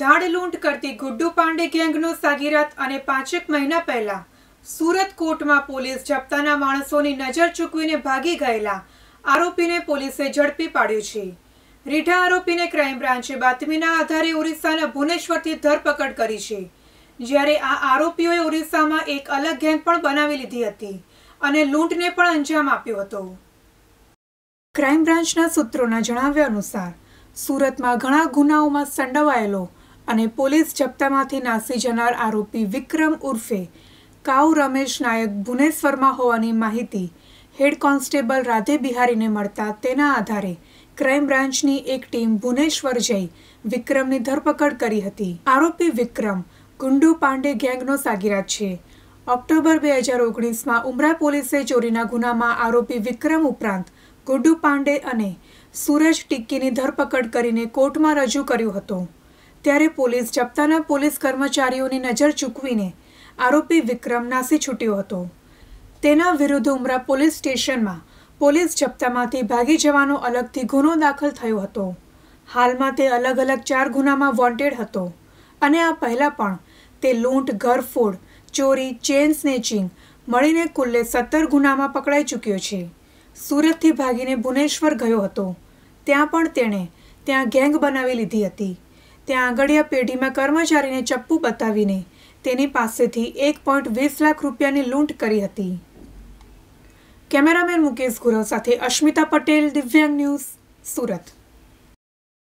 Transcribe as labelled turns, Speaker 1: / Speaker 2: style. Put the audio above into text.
Speaker 1: ધાડલૂંટ કરતી ગુડ્ડુ પાંડે ગેંગનો સાગીરાત અને પાંચેક મહિના પહેલા સુરત કોર્ટમાં પોલીસ જપ્તાના માણસોની નજર ચૂકવીને ભાગી ગયેલા આરોપીને પોલીસે ઝડપી પાડ્યું છે રીઢા આરોપીને ક્રાઇમ બ્રાન્ચે બાતમીના આધારે ઓરિસ્સાના ભુવનેશ્વરથી ધરપકડ કરી છે જ્યારે આ આરોપીઓએ ઓરિસ્સામાં એક અલગ ગેંગ પણ બનાવી લીધી હતી અને લૂંટને પણ અંજામ આપ્યો હતો ક્રાઇમ બ્રાન્ચના સૂત્રોના જણાવ્યા અનુસાર સુરતમાં ઘણા ગુનાઓમાં સંડવાયેલો અને પોલીસ જપ્તામાંથી નાસી જનાર આરોપી વિક્રમ ઉર્ફે કાઉ રમેશ નાયક ભુનેશ્વરમાં હોવાની માહિતી હેડ કોન્સ્ટેબલ રાધે બિહારીને મળતા તેના આધારે ક્રાઇમ બ્રાન્ચની એક ટીમ ભુનેશ્વર જઈ વિક્રમની ધરપકડ કરી હતી આરોપી વિક્રમ ગુંડુ પાંડે ગેંગનો સાગીરાત છે ઓક્ટોબર બે હજાર ઓગણીસમાં ઉમરા પોલીસે ચોરીના ગુનામાં આરોપી વિક્રમ ઉપરાંત ગુડ્ડુ પાંડે અને સૂરજ ટિક્કીની ધરપકડ કરીને કોર્ટમાં રજૂ કર્યો હતો ત્યારે પોલીસ જપ્તાના પોલીસ કર્મચારીઓની નજર ચૂકવીને આરોપી વિક્રમ નાસી છૂટ્યો હતો તેના વિરુદ્ધ ઉમરા પોલીસ સ્ટેશનમાં પોલીસ જપ્તામાંથી ભાગી જવાનો અલગથી ગુનો દાખલ થયો હતો હાલમાં તે અલગ અલગ ચાર ગુનામાં વોન્ટેડ હતો અને આ પહેલાં પણ તે લૂંટ ઘરફોડ ચોરી ચેન સ્નેચિંગ મળીને કુલ્લે સત્તર ગુનામાં પકડાઈ ચૂક્યો છે સુરતથી ભાગીને ભુવનેશ્વર ગયો હતો ત્યાં પણ તેણે ત્યાં ગેંગ બનાવી લીધી હતી ત્યાં આંગળીયા પેઢીમાં કર્મચારીને ચપ્પુ બતાવીને તેની પાસેથી એક પોઈન્ટ વીસ લાખ રૂપિયાની લૂંટ કરી હતી કેમેરામેન મુકેશ ગુરવ સાથે અશ્મિતા પટેલ દિવ્યાંગ ન્યૂઝ સુરત